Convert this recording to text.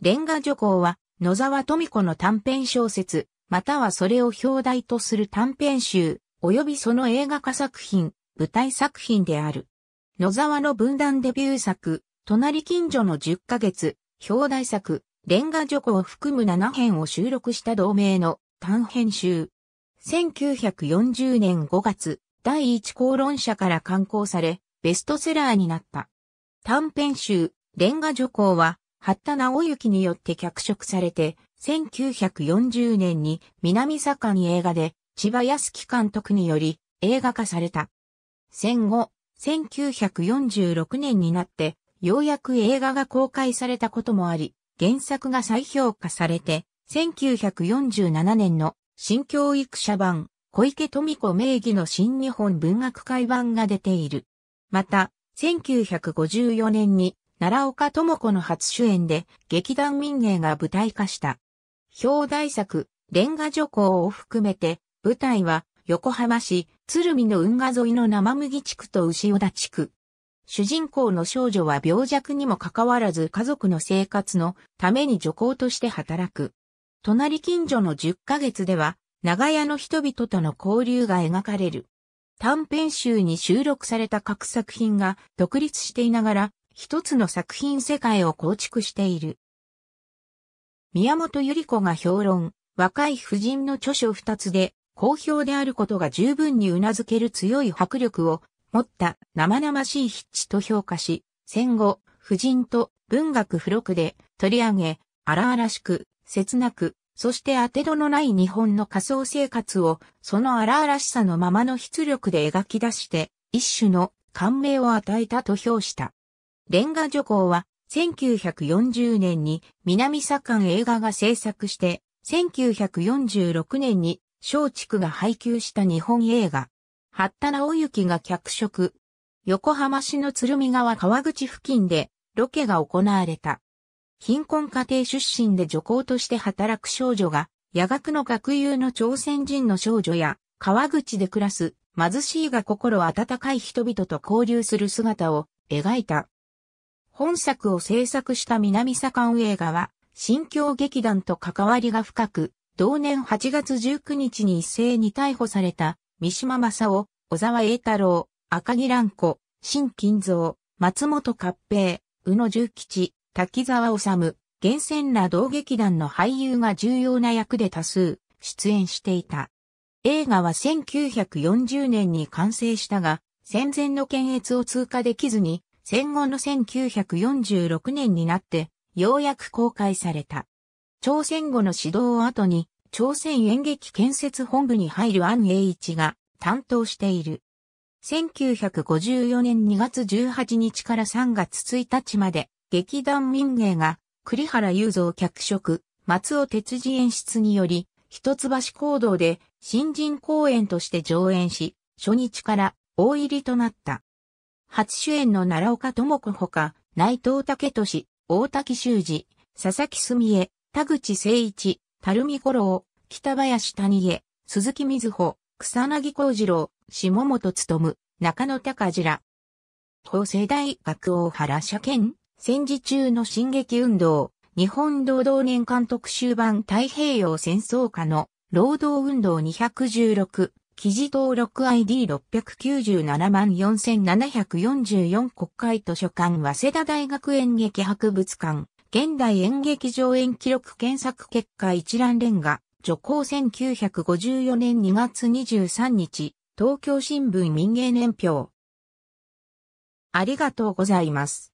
レンガ女工は、野沢富子の短編小説、またはそれを表題とする短編集、及びその映画化作品、舞台作品である。野沢の文壇デビュー作、隣近所の10ヶ月、表題作、レンガ女工を含む7編を収録した同名の短編集。1940年5月、第一公論者から刊行され、ベストセラーになった。短編集、レンガ女工は、八田直之によって脚色されて、1940年に南左官映画で千葉康樹監督により映画化された。戦後、1946年になってようやく映画が公開されたこともあり、原作が再評価されて、1947年の新教育者版、小池富子名義の新日本文学会版が出ている。また、1954年に奈良岡智子の初主演で劇団民芸が舞台化した。表題作、レンガ女工を含めて、舞台は横浜市鶴見の運河沿いの生麦地区と牛尾田地区。主人公の少女は病弱にもかかわらず家族の生活のために女工として働く。隣近所の10ヶ月では、長屋の人々との交流が描かれる。短編集に収録された各作品が独立していながら、一つの作品世界を構築している。宮本百合子が評論、若い婦人の著書二つで、好評であることが十分に頷ける強い迫力を持った生々しい筆致と評価し、戦後、婦人と文学付録で取り上げ、荒々しく、切なく、そして当て度のない日本の仮想生活を、その荒々しさのままの出力で描き出して、一種の感銘を与えたと評した。レンガ女工は、1940年に南左官映画が制作して、1946年に松竹が配給した日本映画。八田直行が脚色。横浜市の鶴見川川口付近でロケが行われた。貧困家庭出身で女工として働く少女が、夜学の学友の朝鮮人の少女や、川口で暮らす貧しいが心温かい人々と交流する姿を描いた。本作を制作した南左官映画は、新京劇団と関わりが深く、同年8月19日に一斉に逮捕された、三島正夫、小沢栄太郎、赤木蘭子、新金蔵、松本合平、宇野重吉、滝沢治、厳選ら同劇団の俳優が重要な役で多数出演していた。映画は1940年に完成したが、戦前の検閲を通過できずに戦後の1946年になって、ようやく公開された。朝鮮後の指導を後に、朝鮮演劇建設本部に入る安永一が担当している。1954年2月18日から3月1日まで、劇団民芸が、栗原雄三脚色、松尾哲司演出により、一橋行動で新人公演として上演し、初日から大入りとなった。初主演の奈良岡智子ほか、内藤武俊、大滝修二、佐々木澄江、田口誠一、垂水五郎、北林谷江、鈴木瑞穂、草薙幸次郎、下本努、中野隆次ら。法政大学大原社権、戦時中の進撃運動、日本道同年間特集版太平洋戦争下の労働運動216、記事登録 ID697 万4744国会図書館早稲田大学演劇博物館現代演劇上演記録検索結果一覧連画女校1954年2月23日東京新聞民芸年表ありがとうございます。